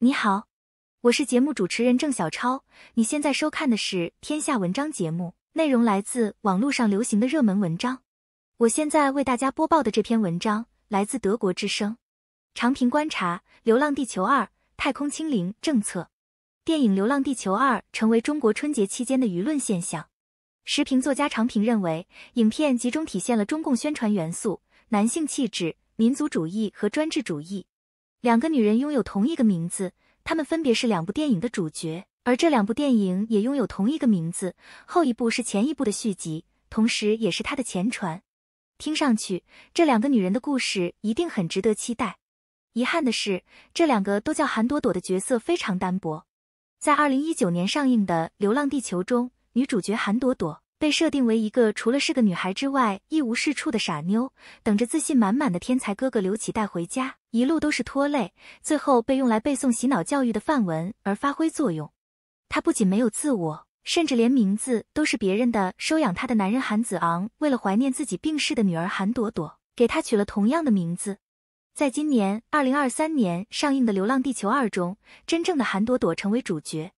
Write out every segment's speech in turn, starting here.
你好，我是节目主持人郑小超。你现在收看的是《天下文章》节目，内容来自网络上流行的热门文章。我现在为大家播报的这篇文章来自《德国之声》。长平观察，《流浪地球二》太空清零政策。电影《流浪地球二》成为中国春节期间的舆论现象。时评作家长平认为，影片集中体现了中共宣传元素、男性气质、民族主义和专制主义。两个女人拥有同一个名字，她们分别是两部电影的主角，而这两部电影也拥有同一个名字。后一部是前一部的续集，同时也是它的前传。听上去，这两个女人的故事一定很值得期待。遗憾的是，这两个都叫韩朵朵的角色非常单薄。在二零一九年上映的《流浪地球》中，女主角韩朵朵。被设定为一个除了是个女孩之外一无是处的傻妞，等着自信满满的天才哥哥刘启带回家，一路都是拖累，最后被用来背诵洗脑教育的范文而发挥作用。她不仅没有自我，甚至连名字都是别人的。收养她的男人韩子昂为了怀念自己病逝的女儿韩朵朵，给她取了同样的名字。在今年二零二三年上映的《流浪地球二》中，真正的韩朵朵成为主角。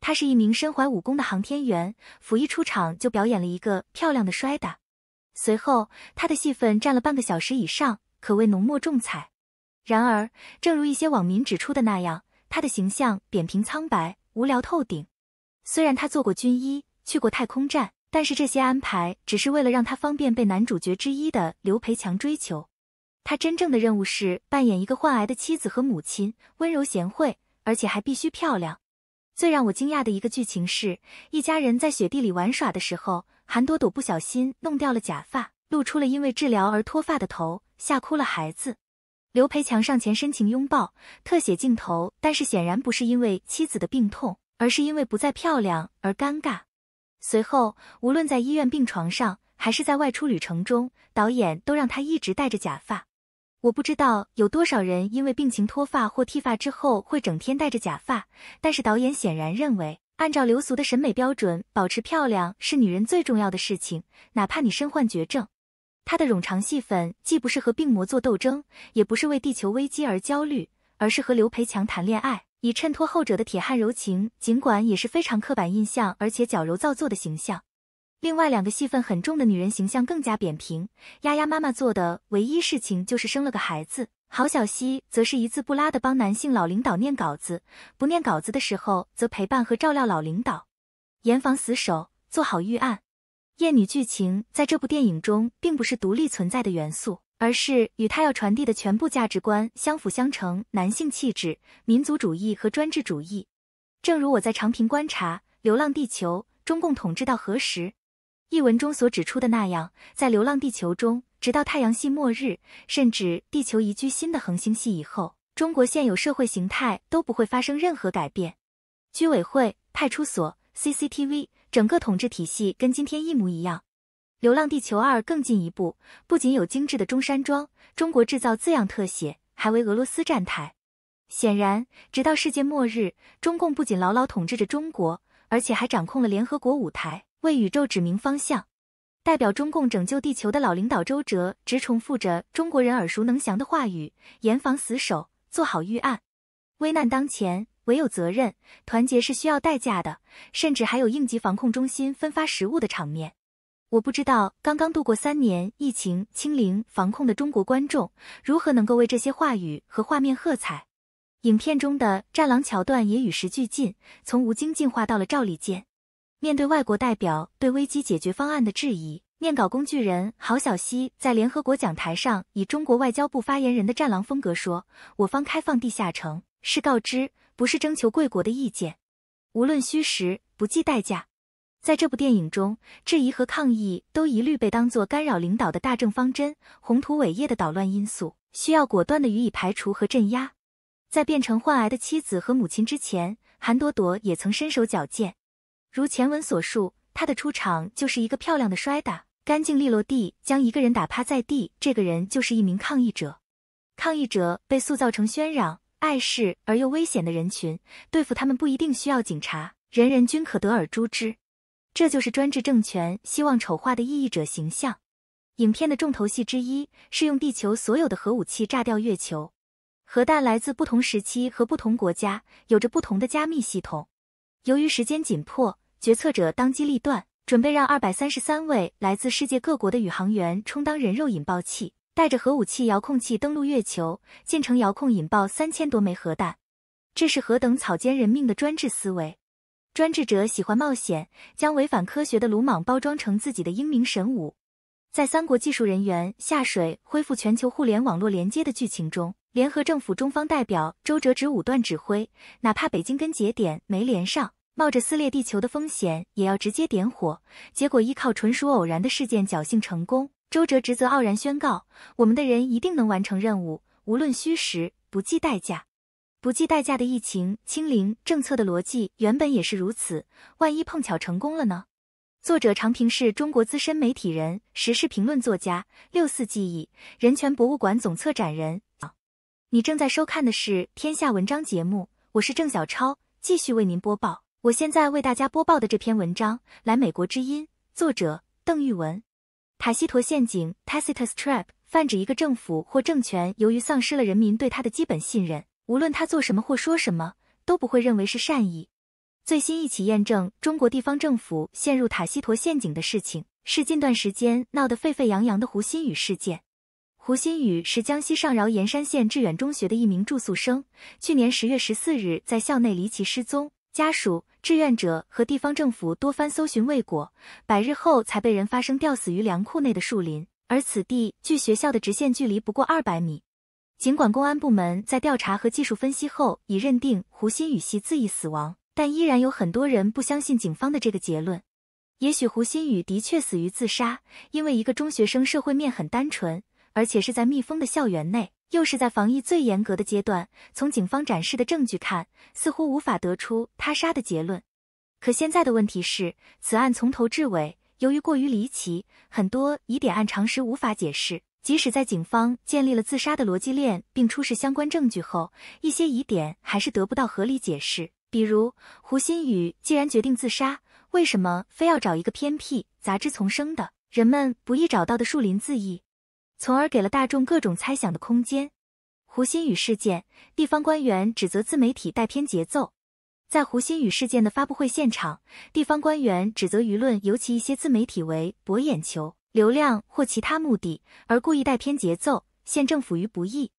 他是一名身怀武功的航天员，甫一出场就表演了一个漂亮的摔打，随后他的戏份占了半个小时以上，可谓浓墨重彩。然而，正如一些网民指出的那样，他的形象扁平苍白，无聊透顶。虽然他做过军医，去过太空站，但是这些安排只是为了让他方便被男主角之一的刘培强追求。他真正的任务是扮演一个患癌的妻子和母亲，温柔贤惠，而且还必须漂亮。最让我惊讶的一个剧情是，一家人在雪地里玩耍的时候，韩朵朵不小心弄掉了假发，露出了因为治疗而脱发的头，吓哭了孩子。刘培强上前深情拥抱，特写镜头，但是显然不是因为妻子的病痛，而是因为不再漂亮而尴尬。随后，无论在医院病床上，还是在外出旅程中，导演都让他一直戴着假发。我不知道有多少人因为病情脱发或剃发之后会整天戴着假发，但是导演显然认为，按照流俗的审美标准，保持漂亮是女人最重要的事情，哪怕你身患绝症。她的冗长戏份既不是和病魔做斗争，也不是为地球危机而焦虑，而是和刘培强谈恋爱，以衬托后者的铁汉柔情，尽管也是非常刻板印象而且矫揉造作的形象。另外两个戏份很重的女人形象更加扁平，丫丫妈妈做的唯一事情就是生了个孩子。郝小西则是一字不拉的帮男性老领导念稿子，不念稿子的时候则陪伴和照料老领导，严防死守，做好预案。厌女剧情在这部电影中并不是独立存在的元素，而是与它要传递的全部价值观相辅相成：男性气质、民族主义和专制主义。正如我在长平观察，《流浪地球》中共统治到何时？译文中所指出的那样，在《流浪地球》中，直到太阳系末日，甚至地球移居新的恒星系以后，中国现有社会形态都不会发生任何改变。居委会、派出所、CCTV，整个统治体系跟今天一模一样。《流浪地球二》更进一步，不仅有精致的中山装“中国制造”字样特写，还为俄罗斯站台。显然，直到世界末日，中共不仅牢牢统治着中国，而且还掌控了联合国舞台。为宇宙指明方向，代表中共拯救地球的老领导周哲直重复着中国人耳熟能详的话语：严防死守，做好预案。危难当前，唯有责任。团结是需要代价的，甚至还有应急防控中心分发食物的场面。我不知道刚刚度过三年疫情清零防控的中国观众如何能够为这些话语和画面喝彩。影片中的战狼桥段也与时俱进，从吴京进化到了赵立坚。面对外国代表对危机解决方案的质疑，念稿工具人郝小西在联合国讲台上以中国外交部发言人的战狼风格说：“我方开放地下城是告知，不是征求贵国的意见。无论虚实，不计代价。”在这部电影中，质疑和抗议都一律被当作干扰领导的大政方针、宏图伟业的捣乱因素，需要果断的予以排除和镇压。在变成患癌的妻子和母亲之前，韩朵朵也曾身手矫健。如前文所述，他的出场就是一个漂亮的摔打，干净利落地将一个人打趴在地。这个人就是一名抗议者。抗议者被塑造成喧嚷、碍事而又危险的人群，对付他们不一定需要警察，人人均可得而诛之。这就是专制政权希望丑化的异议者形象。影片的重头戏之一是用地球所有的核武器炸掉月球。核弹来自不同时期和不同国家，有着不同的加密系统。由于时间紧迫，决策者当机立断，准备让二百三十三位来自世界各国的宇航员充当人肉引爆器，带着核武器遥控器登陆月球，进成遥控引爆三千多枚核弹。这是何等草菅人命的专制思维！专制者喜欢冒险，将违反科学的鲁莽包装成自己的英明神武。在三国技术人员下水恢复全球互联网络连接的剧情中。联合政府中方代表周哲直武断指挥，哪怕北京根节点没连上，冒着撕裂地球的风险也要直接点火。结果依靠纯属偶然的事件侥幸成功。周哲直则傲然宣告：“我们的人一定能完成任务，无论虚实，不计代价。”不计代价的疫情清零政策的逻辑原本也是如此。万一碰巧成功了呢？作者常平是中国资深媒体人、时事评论作家，六四记忆人权博物馆总策展人。你正在收看的是《天下文章》节目，我是郑小超，继续为您播报。我现在为大家播报的这篇文章，来美国之音，作者邓玉文。塔西佗陷阱 （Tacitus Trap） 泛指一个政府或政权，由于丧失了人民对他的基本信任，无论他做什么或说什么，都不会认为是善意。最新一起验证中国地方政府陷入塔西佗陷阱的事情，是近段时间闹得沸沸扬扬的胡鑫宇事件。胡新宇是江西上饶盐山县致远中学的一名住宿生，去年十月十四日在校内离奇失踪，家属、志愿者和地方政府多番搜寻未果，百日后才被人发生吊死于粮库内的树林，而此地距学校的直线距离不过二百米。尽管公安部门在调查和技术分析后已认定胡新宇系自缢死亡，但依然有很多人不相信警方的这个结论。也许胡新宇的确死于自杀，因为一个中学生社会面很单纯。而且是在密封的校园内，又是在防疫最严格的阶段。从警方展示的证据看，似乎无法得出他杀的结论。可现在的问题是，此案从头至尾，由于过于离奇，很多疑点按常识无法解释。即使在警方建立了自杀的逻辑链，并出示相关证据后，一些疑点还是得不到合理解释。比如，胡新宇既然决定自杀，为什么非要找一个偏僻、杂质丛生的、人们不易找到的树林自缢？从而给了大众各种猜想的空间。胡鑫宇事件，地方官员指责自媒体带偏节奏。在胡鑫宇事件的发布会现场，地方官员指责舆论，尤其一些自媒体为博眼球、流量或其他目的而故意带偏节奏，陷政府于不义。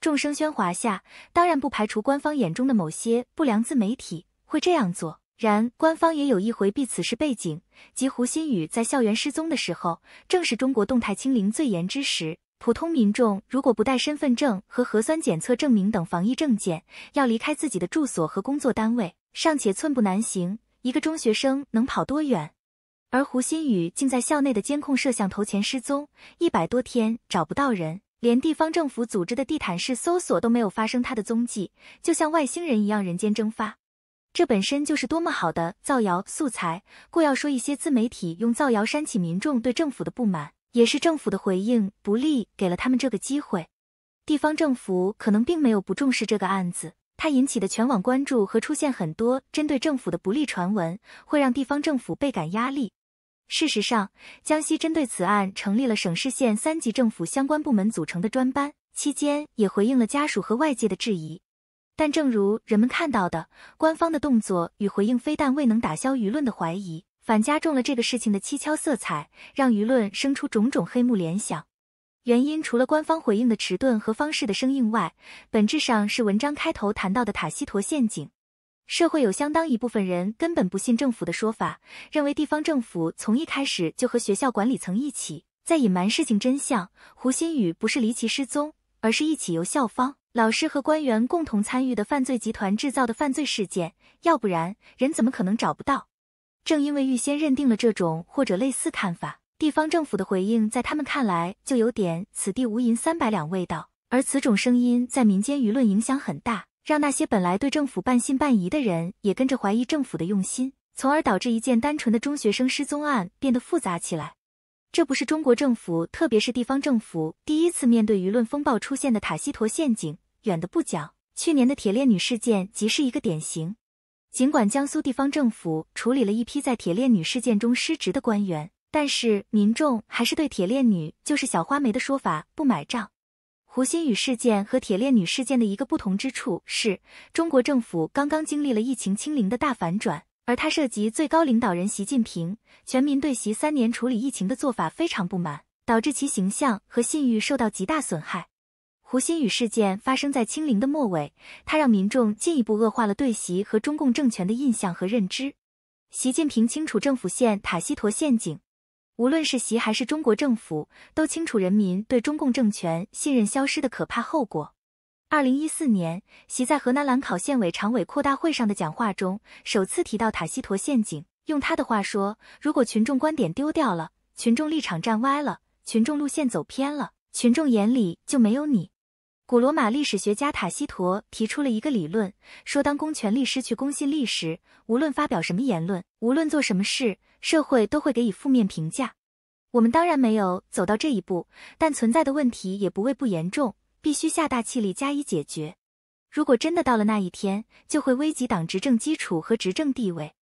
众声喧哗下，当然不排除官方眼中的某些不良自媒体会这样做。然，官方也有意回避此事背景。即胡鑫宇在校园失踪的时候，正是中国动态清零最严之时。普通民众如果不带身份证和核酸检测证明等防疫证件，要离开自己的住所和工作单位，尚且寸步难行。一个中学生能跑多远？而胡鑫宇竟在校内的监控摄像头前失踪一百多天，找不到人，连地方政府组织的地毯式搜索都没有发生他的踪迹，就像外星人一样人间蒸发。这本身就是多么好的造谣素材，故要说一些自媒体用造谣煽起民众对政府的不满，也是政府的回应不利，给了他们这个机会。地方政府可能并没有不重视这个案子，它引起的全网关注和出现很多针对政府的不利传闻，会让地方政府倍感压力。事实上，江西针对此案成立了省市县三级政府相关部门组成的专班，期间也回应了家属和外界的质疑。但正如人们看到的，官方的动作与回应非但未能打消舆论的怀疑，反加重了这个事情的蹊跷色彩，让舆论生出种种黑幕联想。原因除了官方回应的迟钝和方式的生硬外，本质上是文章开头谈到的塔西佗陷阱。社会有相当一部分人根本不信政府的说法，认为地方政府从一开始就和学校管理层一起在隐瞒事情真相。胡鑫宇不是离奇失踪，而是一起由校方。老师和官员共同参与的犯罪集团制造的犯罪事件，要不然人怎么可能找不到？正因为预先认定了这种或者类似看法，地方政府的回应在他们看来就有点“此地无银三百两”味道。而此种声音在民间舆论影响很大，让那些本来对政府半信半疑的人也跟着怀疑政府的用心，从而导致一件单纯的中学生失踪案变得复杂起来。这不是中国政府，特别是地方政府第一次面对舆论风暴出现的塔西佗陷阱。远的不讲，去年的铁链女事件即是一个典型。尽管江苏地方政府处理了一批在铁链女事件中失职的官员，但是民众还是对铁链女就是小花梅的说法不买账。胡鑫宇事件和铁链女事件的一个不同之处是，中国政府刚刚经历了疫情清零的大反转，而它涉及最高领导人习近平，全民对习三年处理疫情的做法非常不满，导致其形象和信誉受到极大损害。胡鑫宇事件发生在清零的末尾，他让民众进一步恶化了对习和中共政权的印象和认知。习近平清楚政府陷塔西佗陷阱，无论是习还是中国政府都清楚人民对中共政权信任消失的可怕后果。二零一四年，习在河南兰考县委常委扩大会上的讲话中首次提到塔西佗陷阱，用他的话说：“如果群众观点丢掉了，群众立场站歪了，群众路线走偏了，群众眼里就没有你。”古罗马历史学家塔西佗提出了一个理论，说当公权力失去公信力时，无论发表什么言论，无论做什么事，社会都会给予负面评价。我们当然没有走到这一步，但存在的问题也不为不严重，必须下大气力加以解决。如果真的到了那一天，就会危及党执政基础和执政地位。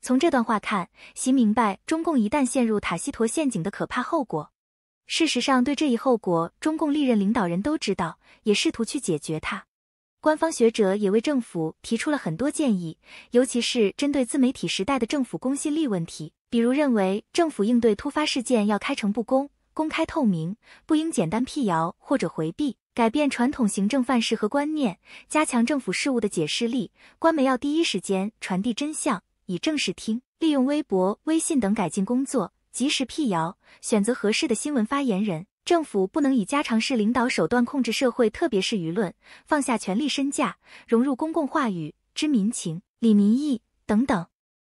从这段话看，习明白中共一旦陷入塔西佗陷阱的可怕后果。事实上，对这一后果，中共历任领导人都知道，也试图去解决它。官方学者也为政府提出了很多建议，尤其是针对自媒体时代的政府公信力问题。比如认为，政府应对突发事件要开诚布公、公开透明，不应简单辟谣或者回避，改变传统行政范式和观念，加强政府事务的解释力。官媒要第一时间传递真相，以正视听，利用微博、微信等改进工作。及时辟谣，选择合适的新闻发言人。政府不能以家长式领导手段控制社会，特别是舆论，放下权力身价，融入公共话语，知民情、理民意等等。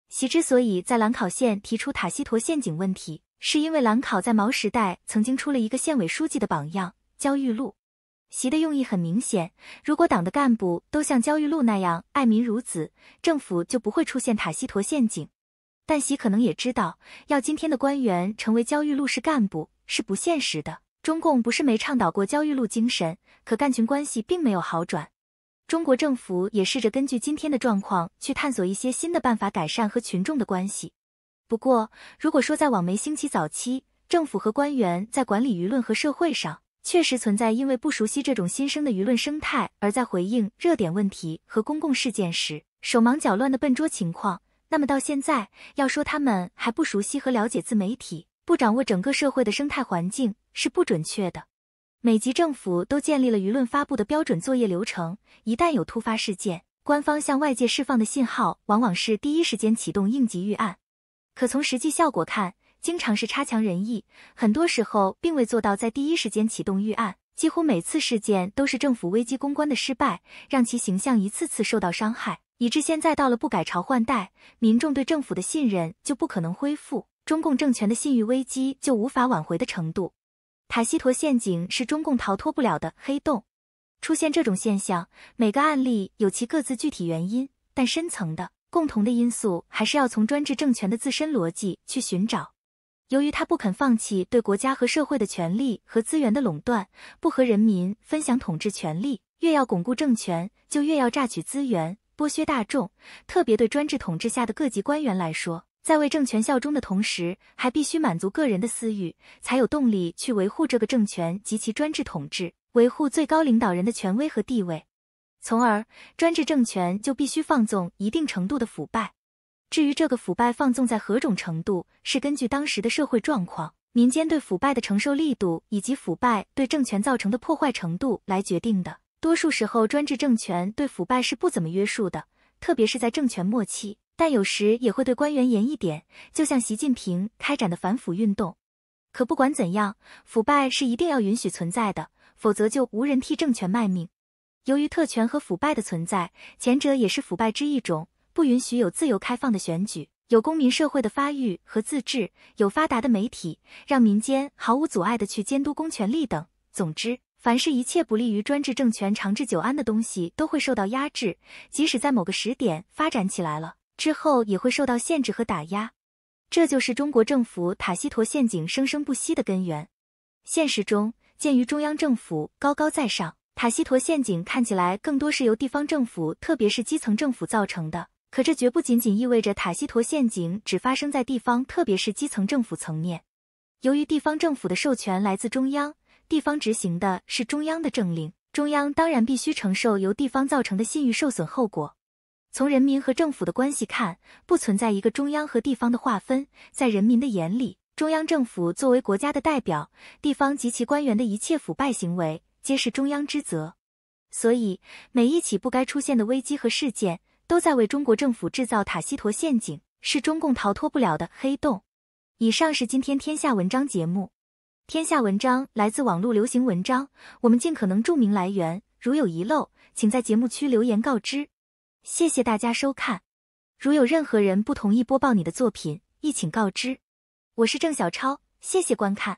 习之所以在兰考县提出塔西陀陷阱问题，是因为兰考在毛时代曾经出了一个县委书记的榜样焦裕禄。习的用意很明显：如果党的干部都像焦裕禄那样爱民如子，政府就不会出现塔西陀陷阱。但习可能也知道，要今天的官员成为焦裕禄式干部是不现实的。中共不是没倡导过焦裕禄精神，可干群关系并没有好转。中国政府也试着根据今天的状况去探索一些新的办法，改善和群众的关系。不过，如果说在网媒兴起早期，政府和官员在管理舆论和社会上确实存在因为不熟悉这种新生的舆论生态，而在回应热点问题和公共事件时手忙脚乱的笨拙情况。那么到现在，要说他们还不熟悉和了解自媒体，不掌握整个社会的生态环境是不准确的。每级政府都建立了舆论发布的标准作业流程，一旦有突发事件，官方向外界释放的信号往往是第一时间启动应急预案。可从实际效果看，经常是差强人意，很多时候并未做到在第一时间启动预案，几乎每次事件都是政府危机公关的失败，让其形象一次次受到伤害。以致现在到了不改朝换代，民众对政府的信任就不可能恢复，中共政权的信誉危机就无法挽回的程度。塔西佗陷阱是中共逃脱不了的黑洞。出现这种现象，每个案例有其各自具体原因，但深层的共同的因素还是要从专制政权的自身逻辑去寻找。由于他不肯放弃对国家和社会的权利和资源的垄断，不和人民分享统治权利，越要巩固政权，就越要榨取资源。剥削大众，特别对专制统治下的各级官员来说，在为政权效忠的同时，还必须满足个人的私欲，才有动力去维护这个政权及其专制统治，维护最高领导人的权威和地位。从而，专制政权就必须放纵一定程度的腐败。至于这个腐败放纵在何种程度，是根据当时的社会状况、民间对腐败的承受力度以及腐败对政权造成的破坏程度来决定的。多数时候，专制政权对腐败是不怎么约束的，特别是在政权末期。但有时也会对官员严一点，就像习近平开展的反腐运动。可不管怎样，腐败是一定要允许存在的，否则就无人替政权卖命。由于特权和腐败的存在，前者也是腐败之一种，不允许有自由开放的选举，有公民社会的发育和自治，有发达的媒体，让民间毫无阻碍地去监督公权力等。总之。凡是，一切不利于专制政权长治久安的东西都会受到压制，即使在某个时点发展起来了，之后也会受到限制和打压。这就是中国政府塔西佗陷阱生生不息的根源。现实中，鉴于中央政府高高在上，塔西佗陷阱看起来更多是由地方政府，特别是基层政府造成的。可这绝不仅仅意味着塔西佗陷阱只发生在地方，特别是基层政府层面。由于地方政府的授权来自中央。地方执行的是中央的政令，中央当然必须承受由地方造成的信誉受损后果。从人民和政府的关系看，不存在一个中央和地方的划分，在人民的眼里，中央政府作为国家的代表，地方及其官员的一切腐败行为皆是中央之责。所以，每一起不该出现的危机和事件，都在为中国政府制造塔西佗陷阱，是中共逃脱不了的黑洞。以上是今天天下文章节目。天下文章来自网络流行文章，我们尽可能注明来源，如有遗漏，请在节目区留言告知。谢谢大家收看，如有任何人不同意播报你的作品，亦请告知。我是郑小超，谢谢观看。